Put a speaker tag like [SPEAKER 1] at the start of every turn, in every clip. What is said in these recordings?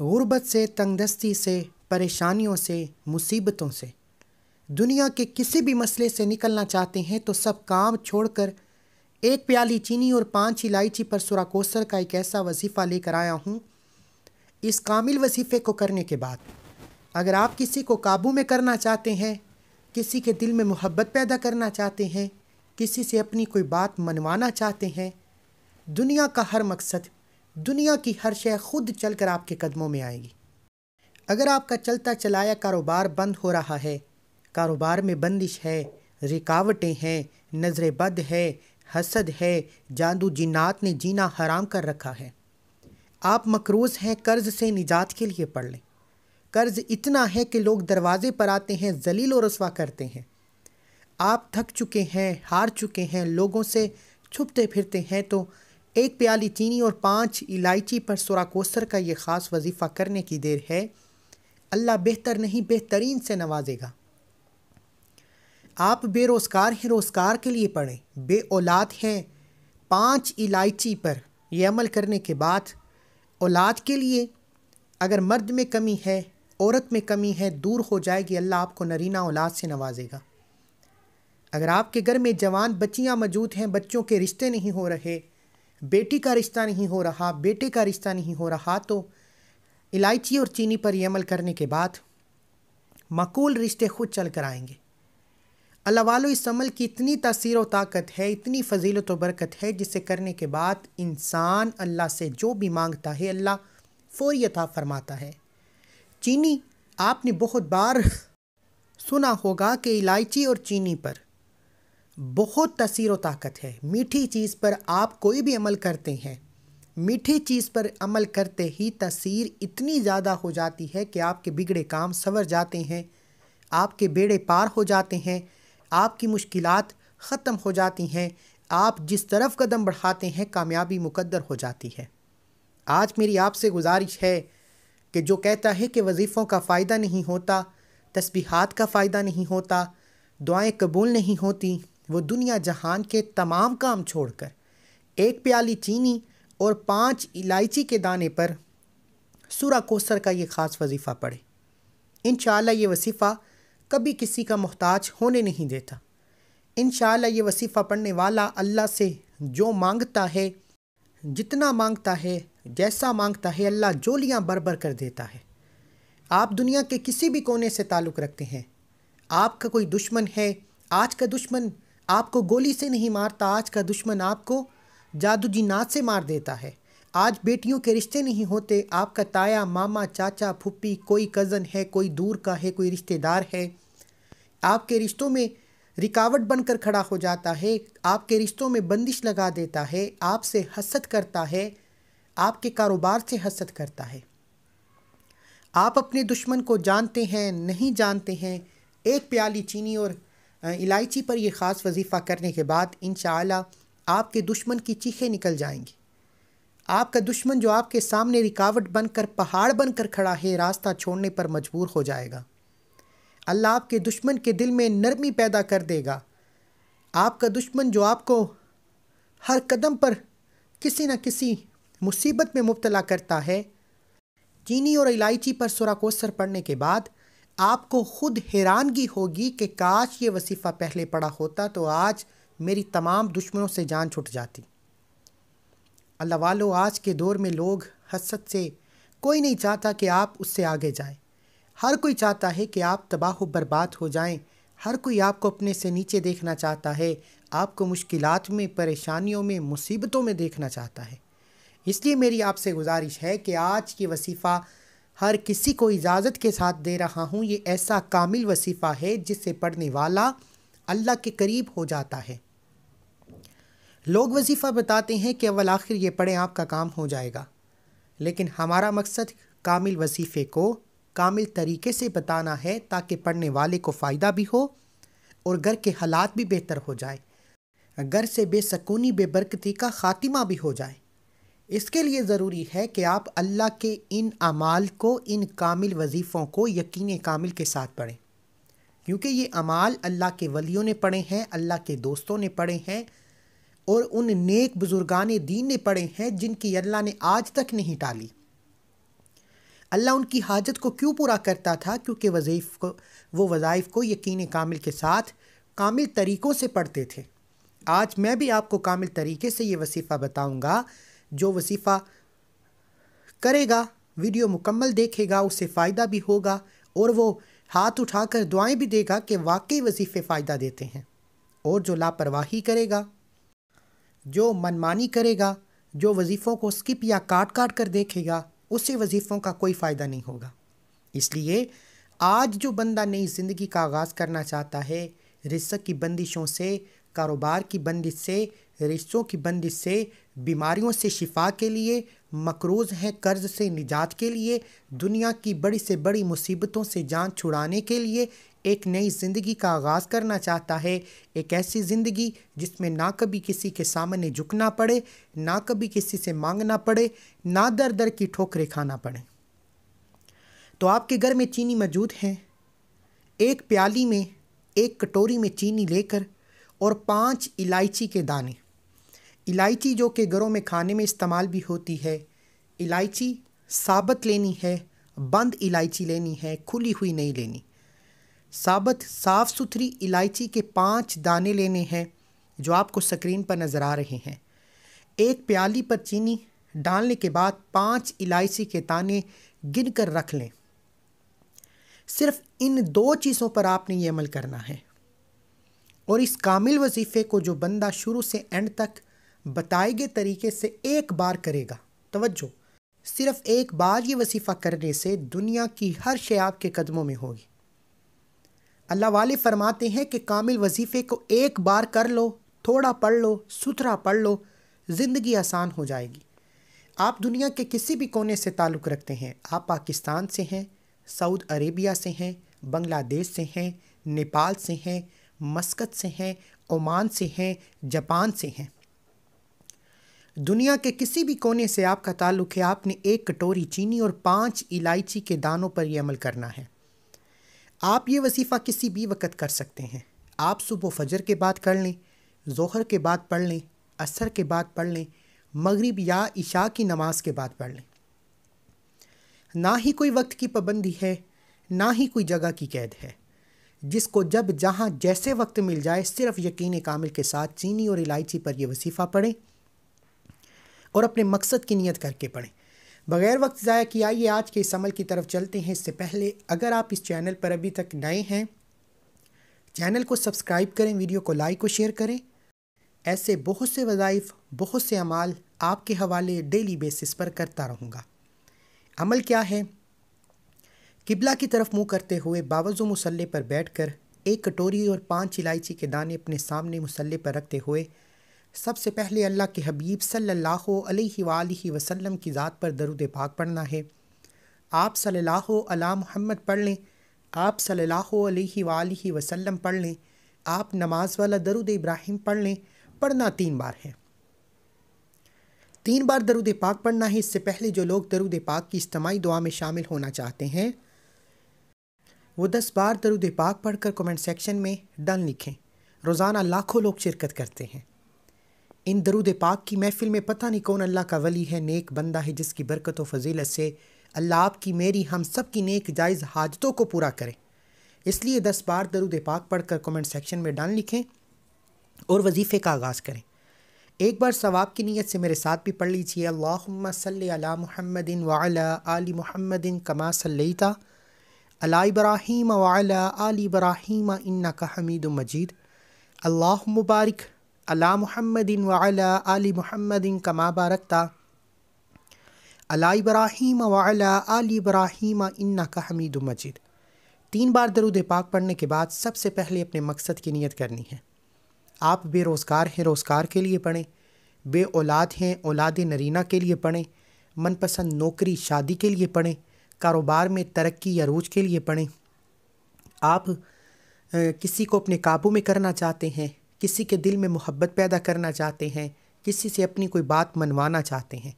[SPEAKER 1] गुर्बत से तंगदस्ती से परेशानियों से मुसीबतों से दुनिया के किसी भी मसले से निकलना चाहते हैं तो सब काम छोड़कर एक प्याली चीनी और पांच इलायची पर कोसर का एक ऐसा वजीफ़ा लेकर आया हूँ इस कामिल वजीफ़े को करने के बाद अगर आप किसी को काबू में करना चाहते हैं किसी के दिल में मोहब्बत पैदा करना चाहते हैं किसी से अपनी कोई बात मनवाना चाहते हैं दुनिया का हर मकसद दुनिया की हर शय खुद चलकर आपके कदमों में आएगी अगर आपका चलता चलाया कारोबार बंद हो रहा है कारोबार में बंदिश है रिकावटें हैं नज़र बद है हसद है जादू जिन्नात ने जीना हराम कर रखा है आप मकरूज़ हैं कर्ज़ से निजात के लिए पढ़ लें कर्ज़ इतना है कि लोग दरवाज़े पर आते हैं जलील और रसवा करते हैं आप थक चुके हैं हार चुके हैं लोगों से छुपते फिरते हैं तो एक प्याली चीनी और पाँच इलायची पर सुरा कोसर का ये ख़ास वजीफ़ा करने की देर है अल्लाह बेहतर नहीं बेहतरीन से नवाजेगा आप बेरोज़गार हैं रोज़गार के लिए पढ़ें बे औलाद हैं पाँच इलायची पर यह अमल करने के बाद औलाद के लिए अगर मर्द में कमी है औरत में कमी है दूर हो जाएगी अल्लाह आपको नरीना औलाद से नवाजेगा अगर आपके घर में जवान बच्चियां मौजूद हैं बच्चों के रिश्ते नहीं हो रहे बेटी का रिश्ता नहीं हो रहा बेटे का रिश्ता नहीं हो रहा तो इलायची और चीनी पर ये अमल करने के बाद मकूल रिश्ते खुद चल कर आएंगे अल्लाह वालों इस अमल की इतनी तसीर व ताकत है इतनी फजीलत व बरकत है जिसे करने के बाद इंसान अल्लाह से जो भी मांगता है अल्लाह फ़ौरी अता फरमाता है चीनी आपने बहुत बार सुना होगा कि इलायची और चीनी पर बहुत तसीर ताकत है मीठी चीज़ पर आप कोई भी अमल करते हैं मीठी चीज़ पर अमल करते ही तसीर इतनी ज़्यादा हो जाती है कि आपके बिगड़े काम सवर जाते हैं आपके बेड़े पार हो जाते हैं आपकी मुश्किल ख़त्म हो जाती हैं आप जिस तरफ कदम बढ़ाते हैं कामयाबी मुकद्दर हो जाती है आज मेरी आपसे गुजारिश है कि जो कहता है कि वजीफ़ों का फ़ायदा नहीं होता तस्बीहात का फ़ायदा नहीं होता दुआएं कबूल नहीं होती वो दुनिया जहान के तमाम काम छोड़कर एक प्याली चीनी और पांच इलायची के दाने पर सूरा कोसर का ये ख़ास वजीफ़ा पढ़े इन ये वसीफ़ा कभी किसी का मोहताज होने नहीं देता इन ये वसीफ़ा पढ़ने वाला अल्लाह से जो मांगता है जितना मांगता है जैसा मांगता है अल्लाह जोलियाँ बरबर कर देता है आप दुनिया के किसी भी कोने से ताल्लुक़ रखते हैं आपका कोई दुश्मन है आज का दुश्मन आपको गोली से नहीं मारता आज का दुश्मन आपको जादू जी नाच से मार देता है आज बेटियों के रिश्ते नहीं होते आपका ताया मामा चाचा फुप्पी कोई कज़न है कोई दूर का है कोई रिश्तेदार है आपके रिश्तों में रिकावट बनकर खड़ा हो जाता है आपके रिश्तों में बंदिश लगा देता है आपसे हसद करता है आपके कारोबार से हसद करता है आप अपने दुश्मन को जानते हैं नहीं जानते हैं एक प्याली चीनी और इलायची पर यह ख़ास वजीफ़ा करने के बाद इन आपके दुश्मन की चीखें निकल जाएंगी आपका दुश्मन जो आपके सामने रिकावट बनकर पहाड़ बनकर खड़ा है रास्ता छोड़ने पर मजबूर हो जाएगा अल्लाह आपके दुश्मन के दिल में नरमी पैदा कर देगा आपका दुश्मन जो आपको हर कदम पर किसी न किसी मुसीबत में मुबतला करता है चीनी और इलायची पर कोसर पड़ने के बाद आपको खुद हैरानगी होगी कि काश ये वसीफ़ा पहले पड़ा होता तो आज मेरी तमाम दुश्मनों से जान छुट जाती अल्लाह वालों आज के दौर में लोग हसत से कोई नहीं चाहता कि आप उससे आगे जाएं हर कोई चाहता है कि आप तबाह बर्बाद हो जाएं हर कोई आपको अपने से नीचे देखना चाहता है आपको मुश्किलात में परेशानियों में मुसीबतों में देखना चाहता है इसलिए मेरी आपसे गुजारिश है कि आज ये वसीफ़ा हर किसी को इजाज़त के साथ दे रहा हूँ ये ऐसा कामिल वसीफ़ा है जिससे पढ़ने वाला अल्लाह के करीब हो जाता है लोग वजीफ़ा बताते हैं कि अवल आखिर ये पढ़ें आपका काम हो जाएगा लेकिन हमारा मकसद कामिल वसीफ़े को कामिल तरीके से बताना है ताकि पढ़ने वाले को फ़ायदा भी हो और घर के हालात भी बेहतर हो जाए घर से बेसकूनी बेबरकती का ख़ात्मा भी हो जाए इसके लिए ज़रूरी है कि आप अल्लाह के इन अमाल को इन कामिल वजीफ़ों को यकीन कामिल के साथ पढ़ें क्योंकि ये अमाल अल्लाह के वलियों ने पढ़े हैं अल्लाह के दोस्तों ने पढ़े हैं और उन नेक बुज़ुर्गान दीन ने पढ़े हैं जिनकी अल्लाह ने आज तक नहीं टाली अल्लाह उनकी हाजत को क्यों पूरा करता था क्योंकि वजीफ़ को वो वज़ाइफ को यकीन कामिल के साथ कामिल तरीक़ों से पढ़ते थे आज मैं भी आपको कामिल तरीके से ये वसीफ़ा बताऊँगा जो वजीफ़ा करेगा वीडियो मुकम्मल देखेगा उसे फ़ायदा भी होगा और वो हाथ उठाकर दुआएं भी देगा कि वाकई वजीफ़े फ़ायदा देते हैं और जो लापरवाही करेगा जो मनमानी करेगा जो वजीफ़ों को स्किप या काट काट कर देखेगा उसे वजीफ़ों का कोई फ़ायदा नहीं होगा इसलिए आज जो बंदा नई ज़िंदगी का आगाज़ करना चाहता है रिश्त की बंदिशों से कारोबार की बंदिश से रिश्तों की बंदिश से बीमारियों से शिफा के लिए मकरूज है कर्ज से निजात के लिए दुनिया की बड़ी से बड़ी मुसीबतों से जान छुड़ाने के लिए एक नई ज़िंदगी का आगाज़ करना चाहता है एक ऐसी ज़िंदगी जिसमें ना कभी किसी के सामने झुकना पड़े ना कभी किसी से मांगना पड़े ना दर दर की ठोकरें खाना पड़े तो आपके घर में चीनी मौजूद हैं एक प्याली में एक कटोरी में चीनी लेकर और पांच इलायची के दाने इलायची जो कि घरों में खाने में इस्तेमाल भी होती है इलायची साबत लेनी है बंद इलायची लेनी है खुली हुई नहीं लेनी साबत साफ़ सुथरी इलायची के पाँच दाने लेने हैं जो आपको स्क्रीन पर नज़र आ रहे हैं एक प्याली पर चीनी डालने के बाद पाँच इलायची के दाने गिन कर रख लें सिर्फ इन दो चीज़ों पर आपने ये अमल करना है और इस कामिल वजीफ़े को जो बंदा शुरू से एंड तक बताए गए तरीके से एक बार करेगा तवज्जो सिर्फ एक बार ये वसीफ़ा करने से दुनिया की हर शे आपके कदमों में होगी अल्लाह वाले फरमाते हैं कि कामिल वजीफ़े को एक बार कर लो थोड़ा पढ़ लो सुथरा पढ़ लो ज़िंदगी आसान हो जाएगी आप दुनिया के किसी भी कोने से ताल्लुक़ रखते हैं आप पाकिस्तान से हैं सऊद अरेबिया से हैं बांग्लादेश से हैं नेपाल से हैं मस्कत से हैं ओमान से हैं जापान से हैं दुनिया के किसी भी कोने से आपका ताल्लुक है आपने एक कटोरी चीनी और पाँच इलायची के दानों पर यह अमल करना है आप ये वसीफ़ा किसी भी वक़्त कर सकते हैं आप सुबह फजर के बाद कर लें जोहर के बाद पढ़ लें असर के बाद पढ़ लें मगरिब या इशा की नमाज के बाद पढ़ लें ना ही कोई वक्त की पाबंदी है ना ही कोई जगह की कैद है जिसको जब जहाँ जैसे वक्त मिल जाए सिर्फ यकीन कामिल के साथ चीनी और इलायची पर यह वसीफ़ा पढ़ें और अपने मकसद की नीयत करके पढ़ें बगैर वक्त ज़ाया कि आइए आज के इस अमल की तरफ चलते हैं इससे पहले अगर आप इस चैनल पर अभी तक नए हैं चैनल को सब्सक्राइब करें वीडियो को लाइक और शेयर करें ऐसे बहुत से वज़ाइफ़ बहुत से अमाल आपके हवाले डेली बेसिस पर करता रहूँगा अमल क्या है किबला की तरफ मुंह करते हुए बावजू मुसल्ले पर बैठकर एक कटोरी और पांच इलायची के दाने अपने सामने मुसल्ले पर रखते हुए सबसे पहले अल्लाह के हबीब सल्लल्लाहु वसलम वसल्लम की ज़ात पर दरुद पाक पढ़ना है आप सल्लल्लाहु अला मोहम्मद पढ़ लें आप सल्लल्लाहु अलैहि वसल्लम पढ़ लें आप नमाज वाला दरुद इब्राहिम पढ़ लें पढ़ना तीन बार है तीन बार दरुद पाक पढ़ना है इससे पहले जो लोग दरुद पाक की इज्तमाही दुआ में शामिल होना चाहते हैं वो दस बार दरुद पाक पढ़कर कमेंट सेक्शन में डन लिखें रोज़ाना लाखों लोग शिरकत करते हैं इन दरुद पाक की महफिल में पता नहीं कौन अल्लाह का वली है नेक बंदा है जिसकी बरकत व फजीलत से अल्लाह आपकी मेरी हम सब की नेक जायज़ हाजतों को पूरा करें इसलिए दस बार दरुद पाक पढ़कर कमेंट सेक्शन में डाल लिखें और वजीफ़े का आगाज़ करें एक बार सवाब की नीयत से मेरे साथ भी पढ़ लीजिए अल्लाहुम्मा सल्ली अला मुहम्मदिन वाला आली मुहम्मदिन कमा सल्लैता अला इब्राहीम वाला आली इब्राहीम इन्ना का हमीद मजीद अल्लाह मुबारक अला मुहम्मदिन वाला आली महमदिन कमा बारकता अला इब्राहिम वाला आली इब्राहिम इन्ना का हमीद मजिद तीन बार दरुद पाक पढ़ने के बाद सबसे पहले अपने मकसद की नीयत करनी है आप बेरोज़गार हैं रोज़गार के लिए पढ़ें बे औलाद हैं औलाद नरीना के लिए पढ़ें मनपसंद नौकरी शादी के लिए पढ़ें कारोबार में तरक्की या रूज के लिए पढ़ें आप किसी को अपने काबू में करना चाहते हैं किसी के दिल में मोहब्बत पैदा करना चाहते हैं किसी से अपनी कोई बात मनवाना चाहते हैं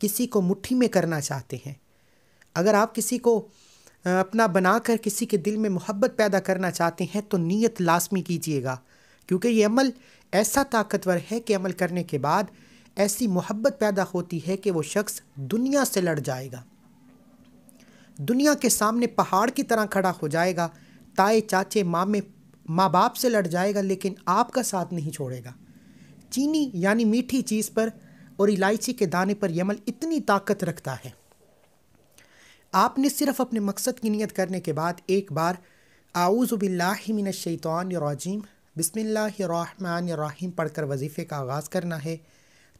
[SPEAKER 1] किसी को मुट्ठी में करना चाहते हैं अगर आप किसी को अपना बनाकर किसी के दिल में मोहब्बत पैदा करना चाहते हैं तो नीयत लाजमी कीजिएगा क्योंकि ये अमल ऐसा ताकतवर है कि अमल करने के बाद ऐसी मोहब्बत पैदा होती है कि वो शख्स दुनिया से लड़ जाएगा दुनिया के सामने पहाड़ की तरह खड़ा हो जाएगा ताए चाचे मामे माँ बाप से लड़ जाएगा लेकिन आपका साथ नहीं छोड़ेगा चीनी यानी मीठी चीज़ पर और इलायची के दाने पर यमल इतनी ताकत रखता है आपने सिर्फ अपने मकसद की नियत करने के बाद एक बार आऊज़बिल्लाशैतरजीम पढ़ पढ़कर वजीफ़े का आगाज़ करना है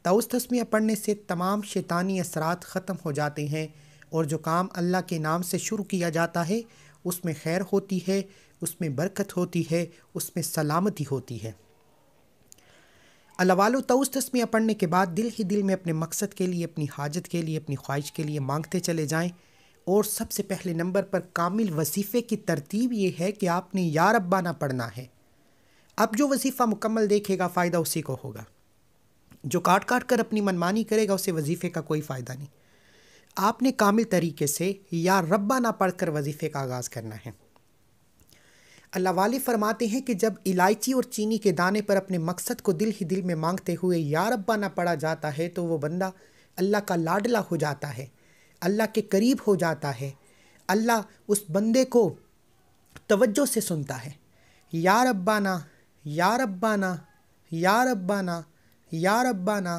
[SPEAKER 1] ताउस तस्मिया पढ़ने से तमाम शैतानी असरात ख़त्म हो जाते हैं और जो काम अल्लाह के नाम से शुरू किया जाता है उसमें खैर होती है उसमें बरकत होती है उसमें सलामती होती है अलवाल तउस तस्मिया पढ़ने के बाद दिल ही दिल में अपने मकसद के लिए अपनी हाजत के लिए अपनी ख्वाहिश के लिए मांगते चले जाएं और सबसे पहले नंबर पर कामिल वसीफ़े की तरतीब ये है कि आपने या ना पढ़ना है अब जो वजीफ़ा मुकम्मल देखेगा फ़ायदा उसी को होगा जो काट काट कर अपनी मनमानी करेगा उसे वजीफ़े का कोई फ़ायदा नहीं आपने कामिल तरीके से या रब्बाना पढ़ कर वजीफ़े का आगाज़ करना है अल्लाह वाले फरमाते हैं कि जब इलायची और चीनी के दाने पर अपने मकसद को दिल ही दिल में मांगते हुए या रब्बा ना पड़ा जाता है तो वो बंदा अल्लाह का लाडला हो जाता है अल्लाह के करीब हो जाता है अल्लाह उस बंदे को तवज्जो से सुनता है या रब्बाना या रब्बाना या रब्बाना या रब्बाना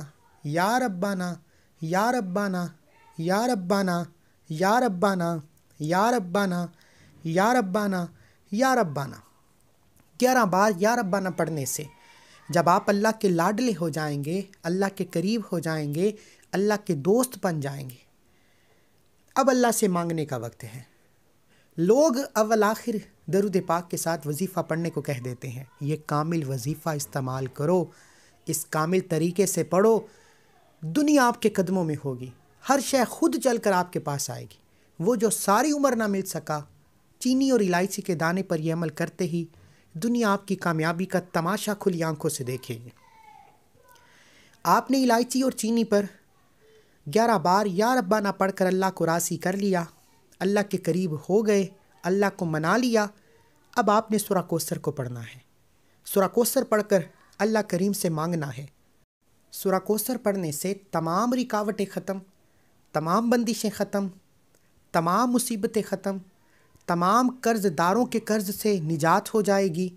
[SPEAKER 1] या रब्बाना या रब्बाना या रब्बाना या रब्बाना या रब्बाना या रब्बाना या रब्बाना ग्यारह बार या रब्बाना पढ़ने से जब आप अल्लाह के लाडले हो जाएंगे अल्लाह के करीब हो जाएंगे अल्लाह के दोस्त बन जाएंगे अब अल्लाह से मांगने का वक्त है लोग अवल आखिर दरुद पाक के साथ वजीफ़ा पढ़ने को कह देते हैं ये कामिल वजीफ़ा इस्तेमाल करो इस कामिल तरीके से पढ़ो दुनिया आपके कदमों में होगी हर शय खुद चल कर आपके पास आएगी वो जो सारी उम्र ना मिल सका चीनी और इलायची के दाने पर यह अमल करते ही दुनिया आपकी कामयाबी का तमाशा खुली आंखों से देखेगी आपने इलायची और चीनी पर ग्यारह बार या ना पढ़कर अल्लाह को राशी कर लिया अल्लाह के करीब हो गए अल्लाह को मना लिया अब आपने सुरा कोसर को पढ़ना है सुरा कोसर पढ़कर अल्लाह करीम से मांगना है सुरा कोसर पढ़ने से तमाम रिकावटें ख़त्म तमाम बंदिशें ख़त्म तमाम मुसीबतें ख़त्म तमाम कर्जदारों के कर्ज से निजात हो जाएगी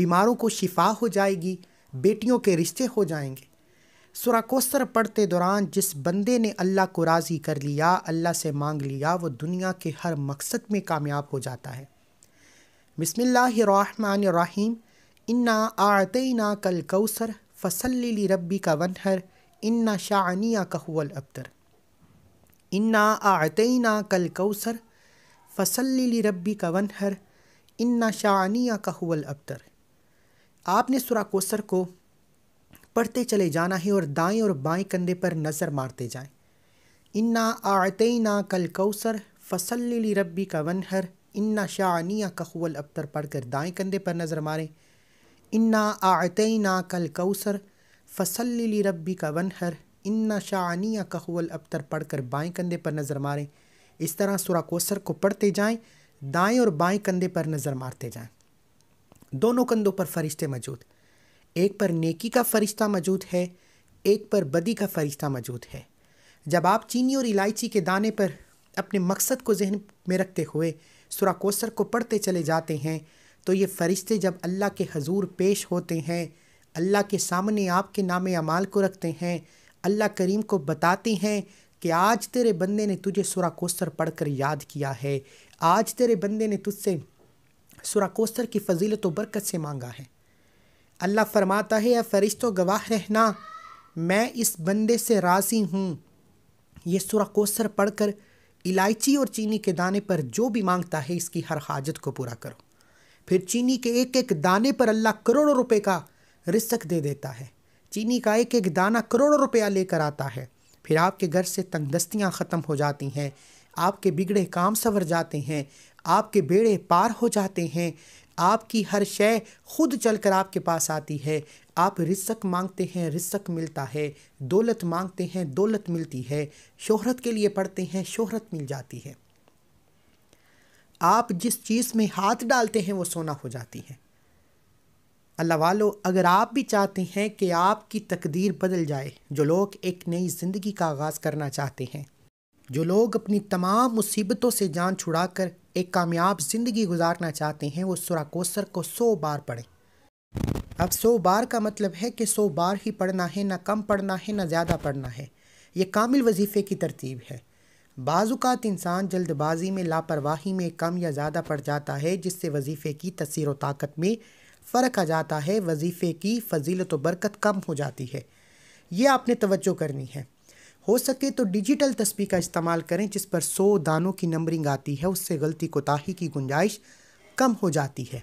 [SPEAKER 1] बीमारों को शिफा हो जाएगी बेटियों के रिश्ते हो जाएंगे सुराकोसर पढ़ते दौरान जिस बंदे ने अल्लाह को राज़ी कर लिया अल्लाह से मांग लिया वो दुनिया के हर मकसद में कामयाब हो जाता है बसमीम इन्ना ना कल कौसर फसल रब्बी का वनहर इन्ना शानिया का अब्तर इन्ना ना कल कौसर फसल्ली रब्बी का वनहर इन्ना शानिया का हुल अबतर आपने सुरा कोसर को पढ़ते चले जाना है और दाएं और बाएं कंधे पर नज़र मारते जाएं इन्ना आतना कल कौसर फसल्ली रब्बी का वनहर इन्ना शानिया का हुल अबतर पढ़कर दाएं कंधे पर नज़र मारें इन्ना आतना कल कौसर फसल्ली रब्बी का वनहर इन्ना शानिया का हुल अबतर पढ़कर बाएं कंधे पर नज़र मारें इस तरह सूरा कोसर को पढ़ते जाएं दाएं और बाएं कंधे पर नज़र मारते जाएं दोनों कंधों पर फरिश्ते मौजूद एक पर नेकी का फरिश्ता मौजूद है एक पर बदी का फरिश्ता मौजूद है जब आप चीनी और इलायची के दाने पर अपने मकसद को जहन में रखते हुए सुरा कोसर को पढ़ते चले जाते हैं तो ये फ़रिश्ते जब अल्लाह के हजूर पेश होते हैं अल्लाह के सामने आपके नाम अमाल को रखते हैं अल्लाह करीम को बताते हैं कि आज तेरे बंदे ने तुझे सुरा कोस्तर पढ़ कर याद किया है आज तेरे बंदे ने तुझसे सुरा कोस्तर की फजीलत व बरकत से मांगा है अल्लाह फरमाता है या फरिश्तों गवाह रहना मैं इस बंदे से राज़ी हूँ यह सुरा कोस्तर पढ़ कर इलायची और चीनी के दाने पर जो भी मांगता है इसकी हर हाजत को पूरा करो फिर चीनी के एक एक दाने पर अल्लाह करोड़ों रुपए का रिस्क दे देता है चीनी का एक एक दाना करोड़ों रुपया लेकर आता है फिर आपके घर से तंगदस्तियाँ ख़त्म हो जाती हैं आपके बिगड़े काम संवर जाते हैं आपके बेड़े पार हो जाते हैं आपकी हर शय खुद चलकर आपके पास आती है आप रिस्क मांगते हैं रिस्क मिलता है दौलत मांगते हैं दौलत मिलती है शोहरत के लिए पढ़ते हैं शोहरत मिल जाती है आप जिस चीज़ में हाथ डालते हैं वो सोना हो जाती है अल्लाह वालों अगर आप भी चाहते हैं कि आपकी तकदीर बदल जाए जो लोग एक नई ज़िंदगी का आगाज़ करना चाहते हैं जो लोग अपनी तमाम मुसीबतों से जान छुड़ा कर एक कामयाब ज़िंदगी गुजारना चाहते हैं वो कोसर को सौ बार पढ़ें अब सौ बार का मतलब है कि सौ बार ही पढ़ना है ना कम पढ़ना है ना ज़्यादा पढ़ना है ये कामिल वजीफ़े की तरतीब है बाज़ात इंसान जल्दबाजी में लापरवाही में कम या ज़्यादा पड़ जाता है जिससे वजीफ़े की तसीर व ताकत में फ़र्क आ जाता है वजीफ़े की फजीलत बरकत कम हो जाती है ये आपने तवज्जो करनी है हो सके तो डिजिटल तस्वीर का इस्तेमाल करें जिस पर सौ दानों की नंबरिंग आती है उससे गलती कोताही की गुंजाइश कम हो जाती है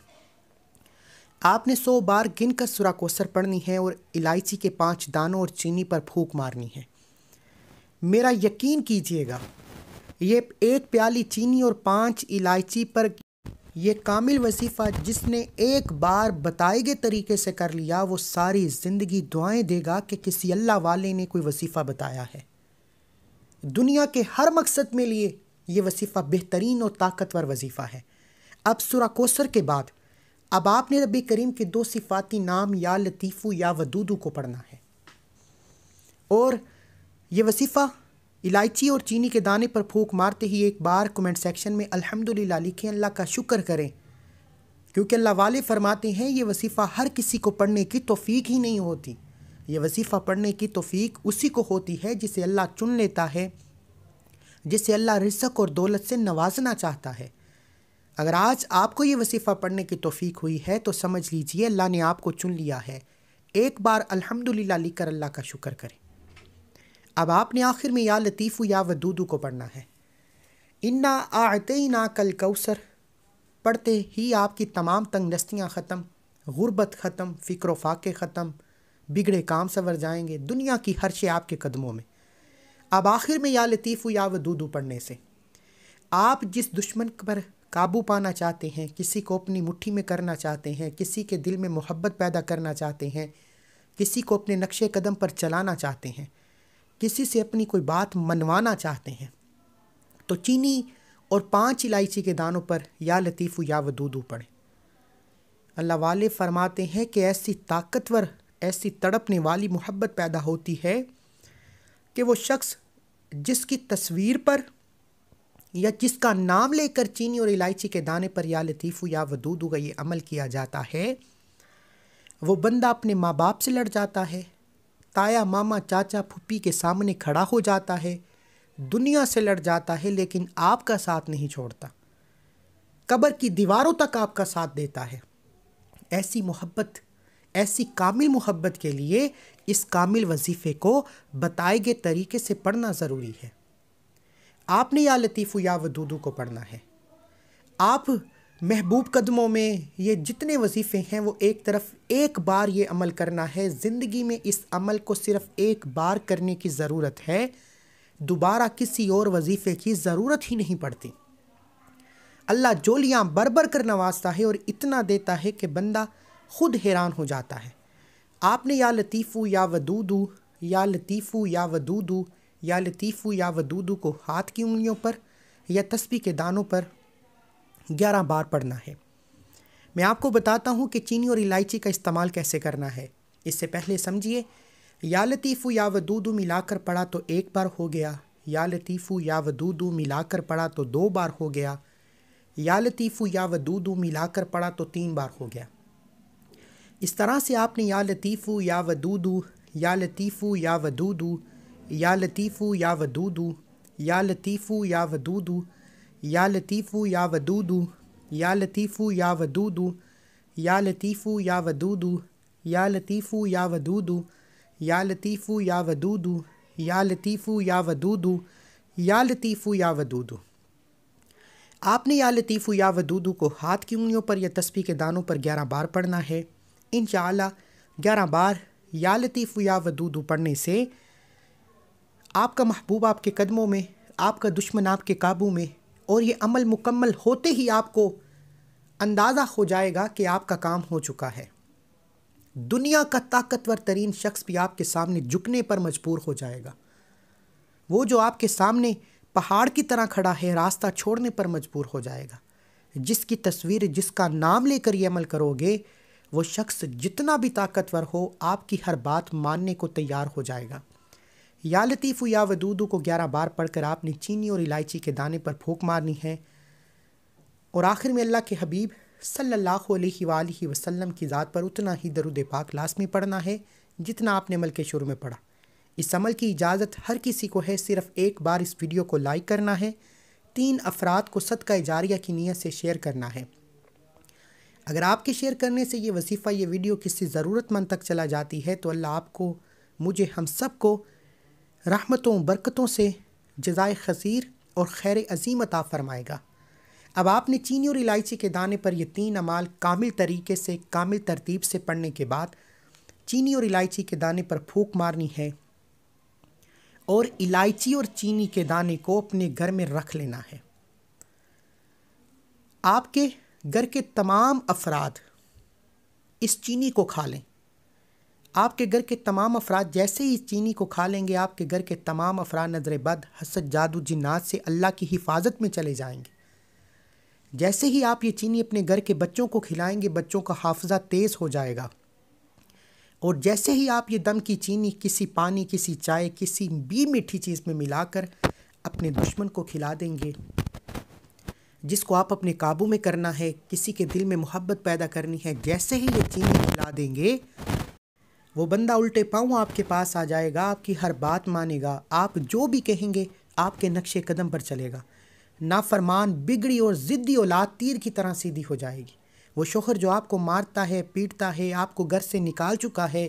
[SPEAKER 1] आपने सौ बार गिन कर सुरा कोसर पढ़नी है और इलायची के पांच दानों और चीनी पर फूक मारनी है मेरा यकीन कीजिएगा ये एक प्याली चीनी और पांच इलायची पर ये कामिल वसीफ़ा जिसने एक बार बताए गए तरीके से कर लिया वो सारी ज़िंदगी दुआएं देगा कि किसी अल्लाह वाले ने कोई वसीफ़ा बताया है दुनिया के हर मकसद में लिए ये वसीफ़ा बेहतरीन और ताकतवर वजीफ़ा है अब सुरा कोसर के बाद अब आपने रबी करीम के दो सिफाती नाम या लतीफ़ू या वदूदू को पढ़ना है और ये वसीफ़ा इलायची और चीनी के दाने पर फूक मारते ही एक बार कमेंट सेक्शन में अल्हम्दुलिल्लाह लिखें अल्लाह का शुक्र करें क्योंकि अल्लाह वाले फरमाते हैं ये वसीफ़ा हर किसी को पढ़ने की तोफ़ी ही नहीं होती ये वसीफ़ा पढ़ने की तोफ़ी उसी को होती है जिसे अल्लाह चुन लेता है जिसे अल्लाह रिसक और दौलत से नवाजना चाहता है अगर आज आपको ये वसीफ़ा पढ़ने की तोफ़ी हुई है तो समझ लीजिए अल्लाह ने आपको चुन लिया है एक बार अल्हम्दुलिल्लाह लिखकर अल्लाह का शुक्र करें अब आपने आखिर में या लतीफ़ु या वदूदू को पढ़ना है इन्ना आते ना कल कौसर पढ़ते ही आपकी तमाम तंग दस्तियाँ ख़त्म गुर्बत ख़त्म फ़िक्र फाके ख़त्म बिगड़े काम सवर जाएंगे दुनिया की हर शे आपके कदमों में अब आखिर में या लतीफ़ या वदूदू पढ़ने से आप जिस दुश्मन पर काबू पाना चाहते हैं किसी को अपनी मुट्ठी में करना चाहते हैं किसी के दिल में मोहब्बत पैदा करना चाहते हैं किसी को अपने नक्शे कदम पर चलाना चाहते हैं किसी से अपनी कोई बात मनवाना चाहते हैं तो चीनी और पांच इलायची के दानों पर या लतीफ़ या वदूदू पड़े अल्लाह वाले फरमाते हैं कि ऐसी ताकतवर ऐसी तड़पने वाली मोहब्बत पैदा होती है कि वो शख्स जिसकी तस्वीर पर या जिसका नाम लेकर चीनी और इलायची के दाने पर या लतीफ़ या वदूदू का ये अमल किया जाता है वो बंदा अपने माँ बाप से लड़ जाता है ताया मामा चाचा फुप्पी के सामने खड़ा हो जाता है दुनिया से लड़ जाता है लेकिन आपका साथ नहीं छोड़ता कब्र की दीवारों तक आपका साथ देता है ऐसी मोहब्बत ऐसी कामिल मोहब्बत के लिए इस कामिल वजीफ़े को बताए गए तरीके से पढ़ना ज़रूरी है आपने या लतीफ़ू या वदूदू को पढ़ना है आप महबूब कदमों में ये जितने वजीफ़े हैं वो एक तरफ एक बार ये अमल करना है ज़िंदगी में इस अमल को सिर्फ़ एक बार करने की ज़रूरत है दोबारा किसी और वजीफ़े की ज़रूरत ही नहीं पड़ती अल्लाह जोलियाँ बरबर कर नवाजता है और इतना देता है कि बंदा खुद हैरान हो जाता है आपने या लतीफ़ू या वदूदू या लतीफ़ू या वदूदू या लतीफ़ू या वदूदू को हाथ की उंगलियों पर या तस्बी के दानों पर ग्यारह बार पढ़ना है मैं आपको बताता हूँ कि चीनी और इलायची का इस्तेमाल कैसे करना है इससे पहले समझिए या लतीफ़ू या व मिला मिलाकर पढ़ा तो एक बार हो गया या लतीफ़ू या व मिला मिलाकर पढ़ा तो दो बार हो गया या लतीफ़ू या व मिला मिलाकर पढ़ा तो तीन बार हो गया इस तरह से आपने या लतीफ़ू या व दूदू या लतीफ़ू या व दूदू या लतीफ़ू या व दूदू या लतीफ़ू या व वदूदू या लतीफ़ू या वदूदू या लतीफ़ू या वदूदू या लतीफ़ू या वदूदू या लतीफ़ू या वदूदू या लतीफ़ू या वदूदू या लतीफ़ू या वदूदू या लतीफ़ू या वदूदू आपने या लतीफ़ू या वदूदू को हाथ की उंगलियों पर या तस्बी के दानों पर ग्यारह बार पढ़ना है इन ग्यारह बार या लतीफ़ू या वदूदू पढ़ने से आपका महबूब आपके कदमों में आपका दुश्मन आपके काबू में और ये अमल मुकम्मल होते ही आपको अंदाज़ा हो जाएगा कि आपका काम हो चुका है दुनिया का ताकतवर तरीन शख्स भी आपके सामने झुकने पर मजबूर हो जाएगा वो जो आपके सामने पहाड़ की तरह खड़ा है रास्ता छोड़ने पर मजबूर हो जाएगा जिसकी तस्वीर जिसका नाम लेकर ये अमल करोगे वो शख्स जितना भी ताकतवर हो आपकी हर बात मानने को तैयार हो जाएगा या लतीफ़ु या वदूदू को ग्यारह बार पढ़कर आपने चीनी और इलायची के दाने पर फूक मारनी है और आखिर में अल्लाह के हबीब सल्लल्लाहु अलैहि वसल्लम की ज़ात पर उतना ही दरुद पाक लाजमी पढ़ना है जितना आपने अमल के शुरू में पढ़ा इस अमल की इजाज़त हर किसी को है सिर्फ़ एक बार इस वीडियो को लाइक करना है तीन अफराद को सदका इजारिया की नीयत से शेयर करना है अगर आपके शेयर करने से ये वसीफ़ा ये वीडियो किसी ज़रूरतमंद तक चला जाती है तो अल्लाह आपको मुझे हम सब को रहमतों बरकतों से जजाय खसीर और खैर अजीम अता फ़रमाएगा अब आपने चीनी और इलायची के दाने पर ये तीन अमाल कामिल तरीके से कामिल तरतीब से पढ़ने के बाद चीनी और इलायची के दाने पर फूक मारनी है और इलायची और चीनी के दाने को अपने घर में रख लेना है आपके घर के तमाम अफराद इस चीनी को खा लें आपके घर के तमाम अफराद जैसे ही चीनी को खा लेंगे आपके घर के तमाम अफराद नजर बद हसद जादू जिन्नात से अल्लाह की हिफाजत में चले जाएंगे जैसे ही आप ये चीनी अपने घर के बच्चों को खिलाएंगे बच्चों का हाफजा तेज़ हो जाएगा और जैसे ही आप ये दम की चीनी किसी पानी किसी चाय किसी भी मीठी चीज़ में मिलाकर अपने दुश्मन को खिला देंगे जिसको आप अपने काबू में करना है किसी के दिल में मोहब्बत पैदा करनी है जैसे ही ये चीनी खिला देंगे वो बंदा उल्टे पाँव आपके पास आ जाएगा आपकी हर बात मानेगा आप जो भी कहेंगे आपके नक्शे कदम पर चलेगा नाफरमान बिगड़ी और ज़िद्दी औलाद तीर की तरह सीधी हो जाएगी वो शोहर जो आपको मारता है पीटता है आपको घर से निकाल चुका है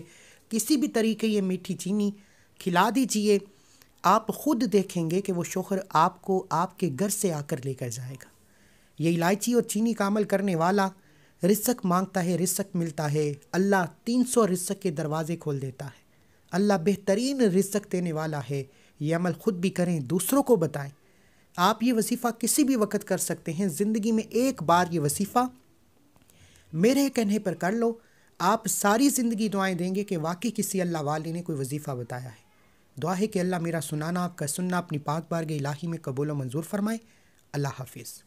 [SPEAKER 1] किसी भी तरीके ये मीठी चीनी खिला दीजिए आप खुद देखेंगे कि वो शोहर आपको आपके घर से आकर लेकर जाएगा ये इलायची और चीनी का अमल करने वाला रिस्क मांगता है रिस्क मिलता है अल्लाह तीन सौ रिस्क के दरवाज़े खोल देता है अल्लाह बेहतरीन रिस्क देने वाला है ये अमल ख़ुद भी करें दूसरों को बताएं आप ये वसीफ़ा किसी भी वक्त कर सकते हैं ज़िंदगी में एक बार ये वसीफ़ा मेरे कहने पर कर लो आप सारी ज़िंदगी दुआएं देंगे कि वाकई किसी अल्लाह वाले ने कोई वजीफ़ा बताया है दुआ है कि अल्लाह मेरा सुनाना आपका सुनना अपनी पाक बार के इलाही में कबूल मंजूर फरमाए अल्लाह हाफिज़